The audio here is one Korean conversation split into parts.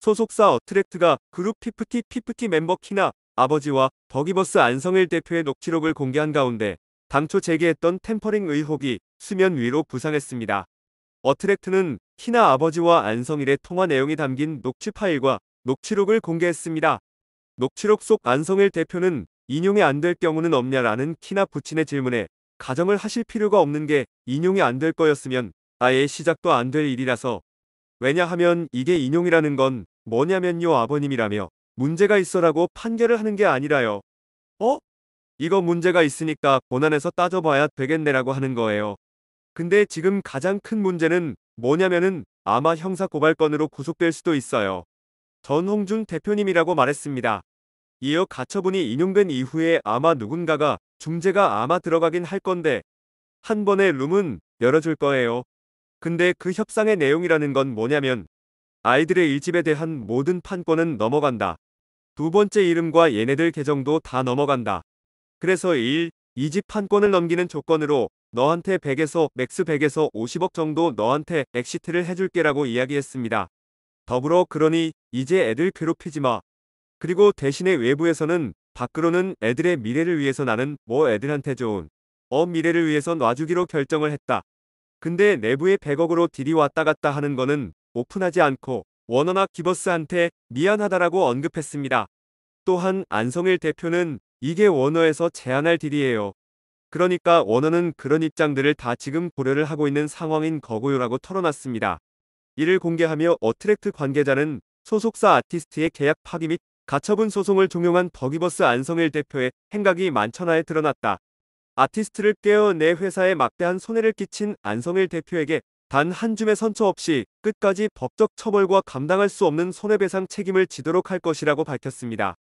소속사 어트랙트가 그룹 피프티 피프티 멤버 키나 아버지와 더기버스 안성일 대표의 녹취록을 공개한 가운데 당초 제기했던 템퍼링 의혹이 수면 위로 부상했습니다. 어트랙트는 키나 아버지와 안성일의 통화 내용이 담긴 녹취 파일과 녹취록을 공개했습니다. 녹취록 속 안성일 대표는 인용이 안 될 경우는 없냐라는 키나 부친의 질문에 가정을 하실 필요가 없는 게 인용이 안 될 거였으면 아예 시작도 안 될 일이라서 왜냐하면 이게 인용이라는 건 뭐냐면요 아버님이라며 문제가 있어라고 판결을 하는 게 아니라요. 어? 이거 문제가 있으니까 본안에서 따져봐야 되겠네라고 하는 거예요. 근데 지금 가장 큰 문제는 뭐냐면은 아마 형사고발건으로 구속될 수도 있어요. 전홍준 대표님이라고 말했습니다. 이어 가처분이 인용된 이후에 아마 누군가가 중재가 아마 들어가긴 할 건데 한 번에 룸은 열어줄 거예요. 근데 그 협상의 내용이라는 건 뭐냐면 아이들의 일집에 대한 모든 판권은 넘어간다. 두 번째 이름과 얘네들 계정도 다 넘어간다. 그래서 1. 이집 판권을 넘기는 조건으로 너한테 100에서 맥스 100에서 50억 정도 너한테 엑시트를 해줄게라고 이야기했습니다. 더불어 그러니 이제 애들 괴롭히지 마. 그리고 대신에 외부에서는 밖으로는 애들의 미래를 위해서 나는 뭐 애들한테 좋은 어 미래를 위해서 놔주기로 결정을 했다. 근데 내부에 100억으로 딜이 왔다 갔다 하는 거는 오픈하지 않고 원어나 기버스한테 미안하다라고 언급했습니다. 또한 안성일 대표는 이게 원어에서 제안할 딜이에요. 그러니까 원어는 그런 입장들을 다 지금 고려를 하고 있는 상황인 거고요라고 털어놨습니다. 이를 공개하며 어트랙트 관계자는 소속사 아티스트의 계약 파기 및 가처분 소송을 종용한 더기버스 안성일 대표의 행각이 만천하에 드러났다. 아티스트를 깨어 내 회사에 막대한 손해를 끼친 안성일 대표에게 단한 줌의 선처 없이 끝까지 법적 처벌과 감당할 수 없는 손해배상 책임을 지도록 할 것이라고 밝혔습니다.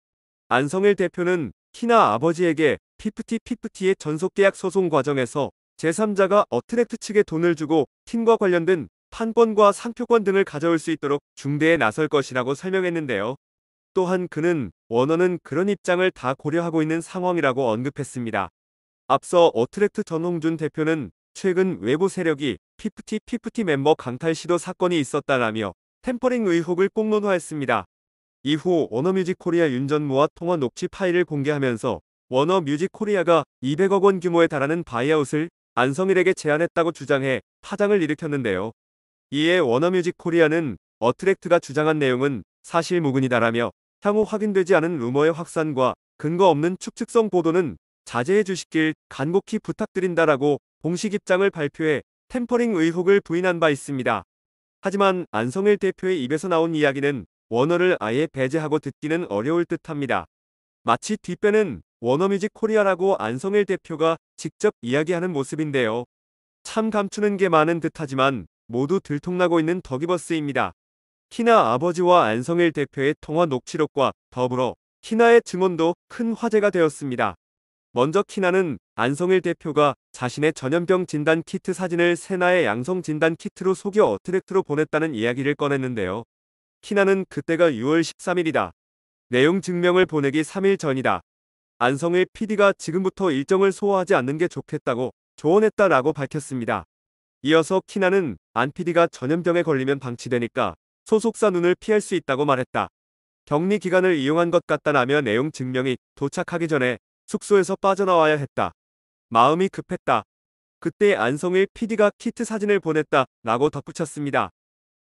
안성일 대표는 키나 아버지에게 피프티피프티의 전속계약 소송 과정에서 제3자가 어트랙트 측에 돈을 주고 팀과 관련된 판권과 상표권 등을 가져올 수 있도록 중대에 나설 것이라고 설명했는데요. 또한 그는 원어는 그런 입장을 다 고려하고 있는 상황이라고 언급했습니다. 앞서 어트랙트 전홍준 대표는 최근 외부 세력이 피프티 피프티 멤버 강탈 시도 사건이 있었다라며 템퍼링 의혹을 공론화했습니다. 이후 워너뮤직 코리아 윤 전무와 통화 녹취 파일을 공개하면서 워너뮤직 코리아가 200억 원 규모에 달하는 바이아웃을 안성일에게 제안했다고 주장해 파장을 일으켰는데요. 이에 워너뮤직 코리아는 어트랙트가 주장한 내용은 사실무근이다라며 향후 확인되지 않은 루머의 확산과 근거 없는 축측성 보도는 자제해 주시길 간곡히 부탁드린다라고 공식 입장을 발표해 템퍼링 의혹을 부인한 바 있습니다. 하지만 안성일 대표의 입에서 나온 이야기는 워너를 아예 배제하고 듣기는 어려울 듯합니다. 마치 뒷배는 워너뮤직 코리아라고 안성일 대표가 직접 이야기하는 모습인데요. 참 감추는 게 많은 듯하지만 모두 들통나고 있는 더기버스입니다. 키나 아버지와 안성일 대표의 통화 녹취록과 더불어 키나의 증언도 큰 화제가 되었습니다. 먼저 키나는 안성일 대표가 자신의 전염병 진단 키트 사진을 세나의 양성 진단 키트로 속여 어트랙트로 보냈다는 이야기를 꺼냈는데요. 키나는 그때가 6월 13일이다. 내용 증명을 보내기 3일 전이다. 안성일 PD가 지금부터 일정을 소화하지 않는 게 좋겠다고 조언했다라고 밝혔습니다. 이어서 키나는 안 PD가 전염병에 걸리면 방치되니까 소속사 눈을 피할 수 있다고 말했다. 격리 기간을 이용한 것 같다라며 내용 증명이 도착하기 전에 숙소에서 빠져나와야 했다. 마음이 급했다. 그때 안성일 PD가 키트 사진을 보냈다 라고 덧붙였습니다.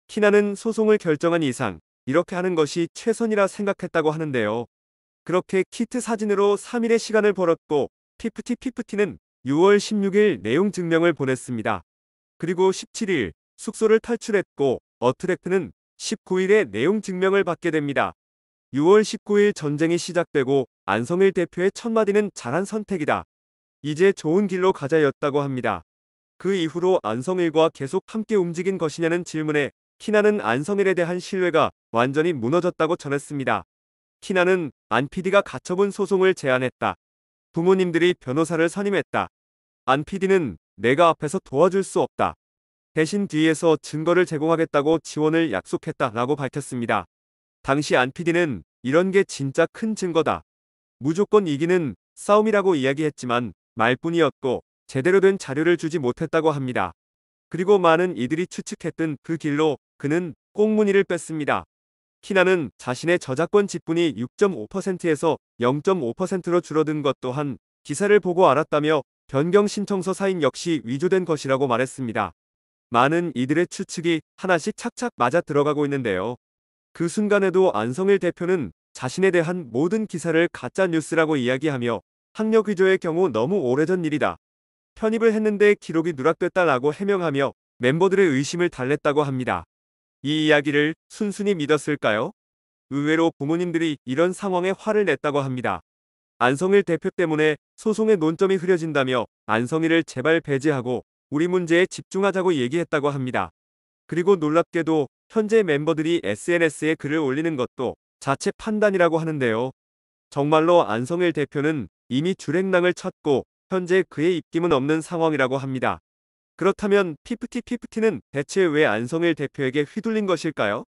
키나는 소송을 결정한 이상 이렇게 하는 것이 최선이라 생각했다고 하는데요. 그렇게 키트 사진으로 3일의 시간을 벌었고 피프티피프티는 6월 16일 내용 증명을 보냈습니다. 그리고 17일 숙소를 탈출했고 어트랙트는 19일에 내용 증명을 받게 됩니다. 6월 19일 전쟁이 시작되고 안성일 대표의 첫마디는 잘한 선택이다. 이제 좋은 길로 가자였다고 합니다. 그 이후로 안성일과 계속 함께 움직인 것이냐는 질문에 키나는 안성일에 대한 신뢰가 완전히 무너졌다고 전했습니다. 키나는 안피디가 가처분 소송을 제안했다. 부모님들이 변호사를 선임했다. 안피디는 내가 앞에서 도와줄 수 없다. 대신 뒤에서 증거를 제공하겠다고 지원을 약속했다라고 밝혔습니다. 당시 안피디는 이런 게 진짜 큰 증거다. 무조건 이기는 싸움이라고 이야기했지만 말뿐이었고 제대로 된 자료를 주지 못했다고 합니다. 그리고 많은 이들이 추측했던 그 길로 그는 꽁무니를 뺐습니다. 키나는 자신의 저작권 지분이 6.5%에서 0.5%로 줄어든 것 또한 기사를 보고 알았다며 변경 신청서 사인 역시 위조된 것이라고 말했습니다. 많은 이들의 추측이 하나씩 착착 맞아 들어가고 있는데요. 그 순간에도 안성일 대표는 자신에 대한 모든 기사를 가짜 뉴스라고 이야기하며 학력 위조의 경우 너무 오래전 일이다. 편입을 했는데 기록이 누락됐다라고 해명하며 멤버들의 의심을 달랬다고 합니다. 이 이야기를 순순히 믿었을까요? 의외로 부모님들이 이런 상황에 화를 냈다고 합니다. 안성일 대표 때문에 소송의 논점이 흐려진다며 안성일을 제발 배제하고 우리 문제에 집중하자고 얘기했다고 합니다. 그리고 놀랍게도 현재 멤버들이 SNS에 글을 올리는 것도 자체 판단이라고 하는데요. 정말로 안성일 대표는 이미 주행랑을 쳤고 현재 그의 입김은 없는 상황이라고 합니다. 그렇다면 피프티피는 대체 왜 안성일 대표에게 휘둘린 것일까요?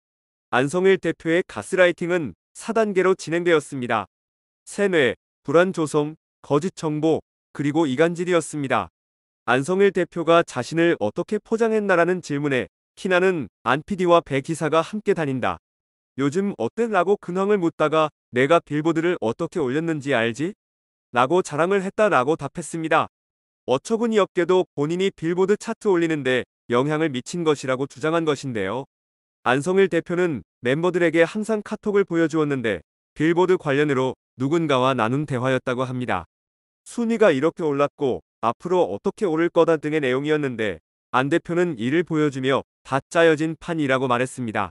안성일 대표의 가스라이팅은 4단계로 진행되었습니다. 세뇌, 불안조성, 거짓 정보, 그리고 이간질이었습니다. 안성일 대표가 자신을 어떻게 포장했나라는 질문에 키나는 안 PD와 배 기사가 함께 다닌다. 요즘 어땠라고 근황을 묻다가 내가 빌보드를 어떻게 올렸는지 알지? 라고 자랑을 했다 라고 답했습니다. 어처구니 없게도 본인이 빌보드 차트 올리는데 영향을 미친 것이라고 주장한 것인데요. 안성일 대표는 멤버들에게 항상 카톡을 보여주었는데 빌보드 관련으로 누군가와 나눈 대화였다고 합니다. 순위가 이렇게 올랐고 앞으로 어떻게 오를 거다 등의 내용이었는데 안 대표는 이를 보여주며 다 짜여진 판이라고 말했습니다.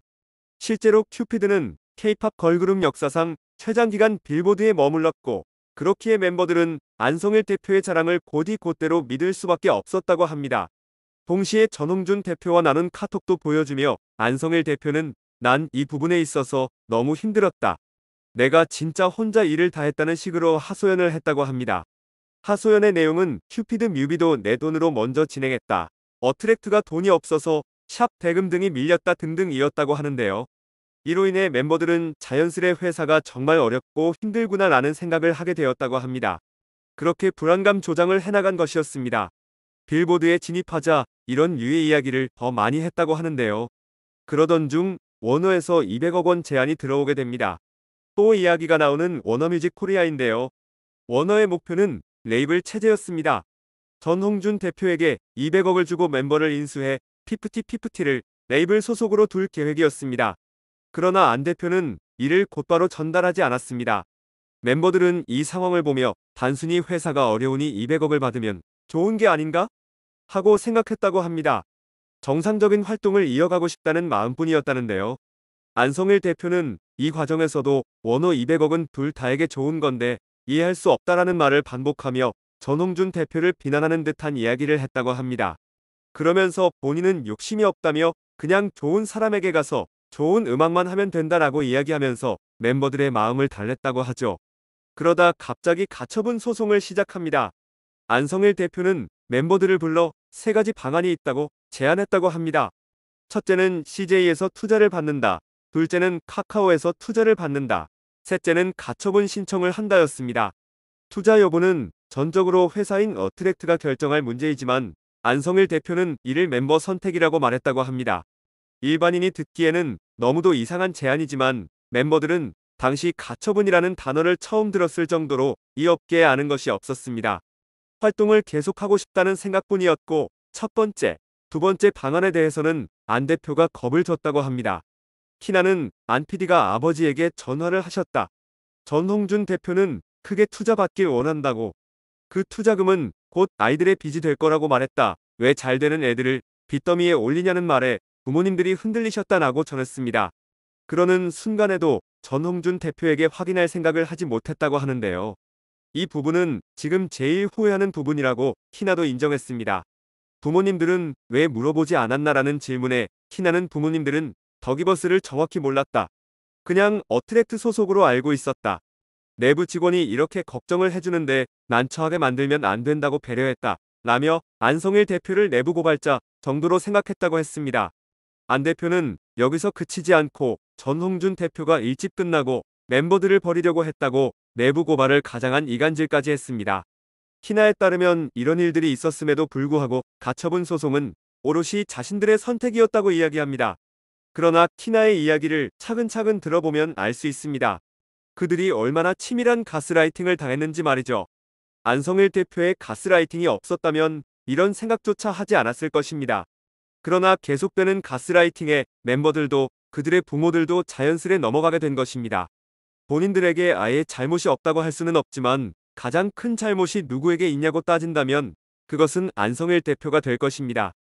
실제로 큐피드는 케이팝 걸그룹 역사상 최장기간 빌보드에 머물렀고 그렇기에 멤버들은 안성일 대표의 자랑을 곧이 곧대로 믿을 수밖에 없었다고 합니다. 동시에 전홍준 대표와 나눈 카톡도 보여주며 안성일 대표는 난 이 부분에 있어서 너무 힘들었다. 내가 진짜 혼자 일을 다 했다는 식으로 하소연을 했다고 합니다. 하소연의 내용은 큐피드 뮤비도 내 돈으로 먼저 진행했다. 어트랙트가 돈이 없어서 샵 대금 등이 밀렸다 등등이었다고 하는데요. 이로 인해 멤버들은 자연스레 회사가 정말 어렵고 힘들구나 라는 생각을 하게 되었다고 합니다. 그렇게 불안감 조장을 해나간 것이었습니다. 빌보드에 진입하자 이런 유의 이야기를 더 많이 했다고 하는데요. 그러던 중 원어에서 200억 원 제안이 들어오게 됩니다. 또 이야기가 나오는 원어뮤직 코리아인데요. 원어의 목표는 레이블 체제였습니다. 전홍준 대표에게 200억을 주고 멤버를 인수해 피프티 피프티를 레이블 소속으로 둘 계획이었습니다. 그러나 안 대표는 이를 곧바로 전달하지 않았습니다. 멤버들은 이 상황을 보며 단순히 회사가 어려우니 200억을 받으면 좋은 게 아닌가? 하고 생각했다고 합니다. 정상적인 활동을 이어가고 싶다는 마음뿐이었다는데요. 안성일 대표는 이 과정에서도 원호 200억은 둘 다에게 좋은 건데 이해할 수 없다라는 말을 반복하며 전홍준 대표를 비난하는 듯한 이야기를 했다고 합니다. 그러면서 본인은 욕심이 없다며 그냥 좋은 사람에게 가서 좋은 음악만 하면 된다라고 이야기하면서 멤버들의 마음을 달랬다고 하죠. 그러다 갑자기 가처분 소송을 시작합니다. 안성일 대표는 멤버들을 불러 세 가지 방안이 있다고 제안했다고 합니다. 첫째는 CJ에서 투자를 받는다. 둘째는 카카오에서 투자를 받는다. 셋째는 가처분 신청을 한다였습니다. 투자 여부는 전적으로 회사인 어트랙트가 결정할 문제이지만 안성일 대표는 이를 멤버 선택이라고 말했다고 합니다. 일반인이 듣기에는 너무도 이상한 제안이지만 멤버들은 당시 가처분이라는 단어를 처음 들었을 정도로 이 업계에 아는 것이 없었습니다. 활동을 계속하고 싶다는 생각뿐이었고 첫 번째, 두 번째 방안에 대해서는 안 대표가 겁을 줬다고 합니다. 키나는 안 PD가 아버지에게 전화를 하셨다. 전홍준 대표는 크게 투자받길 원한다고. 그 투자금은 곧 아이들의 빚이 될 거라고 말했다. 왜 잘 되는 애들을 빚더미에 올리냐는 말에 부모님들이 흔들리셨다라고 전했습니다. 그러는 순간에도 전홍준 대표에게 확인할 생각을 하지 못했다고 하는데요. 이 부분은 지금 제일 후회하는 부분이라고 키나도 인정했습니다. 부모님들은 왜 물어보지 않았나라는 질문에 키나는 부모님들은 더기버스를 정확히 몰랐다. 그냥 어트랙트 소속으로 알고 있었다. 내부 직원이 이렇게 걱정을 해주는데 난처하게 만들면 안 된다고 배려했다. 라며 안성일 대표를 내부 고발자 정도로 생각했다고 했습니다. 안 대표는 여기서 그치지 않고 전홍준 대표가 일찍 끝나고 멤버들을 버리려고 했다고 내부 고발을 가장한 이간질까지 했습니다. 키나에 따르면 이런 일들이 있었음에도 불구하고 가처분 소송은 오롯이 자신들의 선택이었다고 이야기합니다. 그러나 키나의 이야기를 차근차근 들어보면 알 수 있습니다. 그들이 얼마나 치밀한 가스라이팅을 당했는지 말이죠. 안성일 대표의 가스라이팅이 없었다면 이런 생각조차 하지 않았을 것입니다. 그러나 계속되는 가스라이팅에 멤버들도 그들의 부모들도 자연스레 넘어가게 된 것입니다. 본인들에게 아예 잘못이 없다고 할 수는 없지만 가장 큰 잘못이 누구에게 있냐고 따진다면 그것은 안성일 대표가 될 것입니다.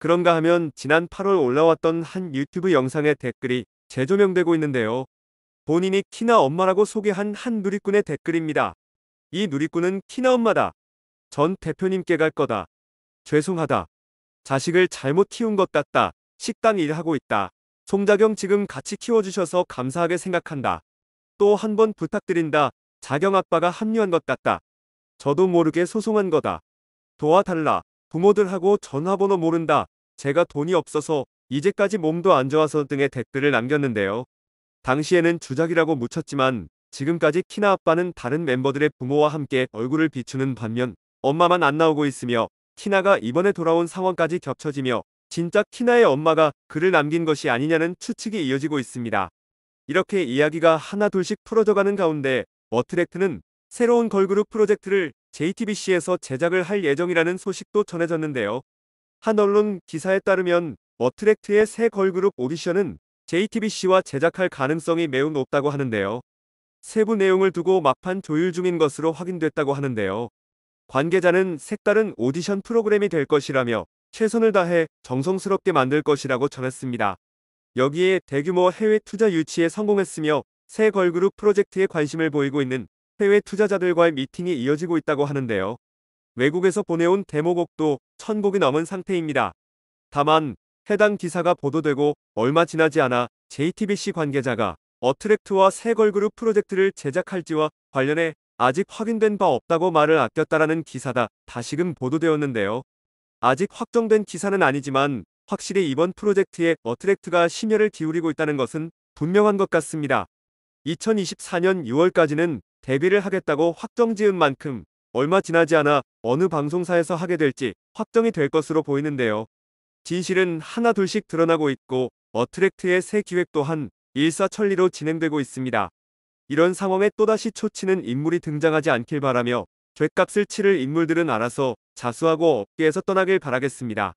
그런가 하면 지난 8월 올라왔던 한 유튜브 영상의 댓글이 재조명되고 있는데요. 본인이 키나 엄마라고 소개한 한 누리꾼의 댓글입니다. 이 누리꾼은 키나 엄마다. 전 대표님께 갈 거다. 죄송하다. 자식을 잘못 키운 것 같다. 식당 일하고 있다. 송자경 지금 같이 키워주셔서 감사하게 생각한다. 또 한 번 부탁드린다. 자경 아빠가 합류한 것 같다. 저도 모르게 소송한 거다. 도와달라. 부모들하고 전화번호 모른다. 제가 돈이 없어서 이제까지 몸도 안 좋아서 등의 댓글을 남겼는데요. 당시에는 주작이라고 묻혔지만 지금까지 키나 아빠는 다른 멤버들의 부모와 함께 얼굴을 비추는 반면 엄마만 안 나오고 있으며 티나가 이번에 돌아온 상황까지 겹쳐지며 진짜 티나의 엄마가 글을 남긴 것이 아니냐는 추측이 이어지고 있습니다. 이렇게 이야기가 하나둘씩 풀어져가는 가운데 어트랙트는 새로운 걸그룹 프로젝트를 JTBC에서 제작을 할 예정이라는 소식도 전해졌는데요. 한 언론 기사에 따르면 어트랙트의 새 걸그룹 오디션은 JTBC와 제작할 가능성이 매우 높다고 하는데요. 세부 내용을 두고 막판 조율 중인 것으로 확인됐다고 하는데요. 관계자는 색다른 오디션 프로그램이 될 것이라며 최선을 다해 정성스럽게 만들 것이라고 전했습니다. 여기에 대규모 해외 투자 유치에 성공했으며 새 걸그룹 프로젝트에 관심을 보이고 있는 해외 투자자들과의 미팅이 이어지고 있다고 하는데요. 외국에서 보내온 데모곡도 천0곡이 넘은 상태입니다. 다만 해당 기사가 보도되고 얼마 지나지 않아 JTBC 관계자가 어트랙트와 새 걸그룹 프로젝트를 제작할지와 관련해 아직 확인된 바 없다고 말을 아꼈다라는 기사다 다시금 보도되었는데요. 아직 확정된 기사는 아니지만 확실히 이번 프로젝트에 어트랙트가 심혈을 기울이고 있다는 것은 분명한 것 같습니다. 2024년 6월까지는 데뷔를 하겠다고 확정 지은 만큼 얼마 지나지 않아 어느 방송사에서 하게 될지 확정이 될 것으로 보이는데요. 진실은 하나둘씩 드러나고 있고 어트랙트의 새 기획 또한 일사천리로 진행되고 있습니다. 이런 상황에 또다시 초치는 인물이 등장하지 않길 바라며 죗값을 치를 인물들은 알아서 자수하고 업계에서 떠나길 바라겠습니다.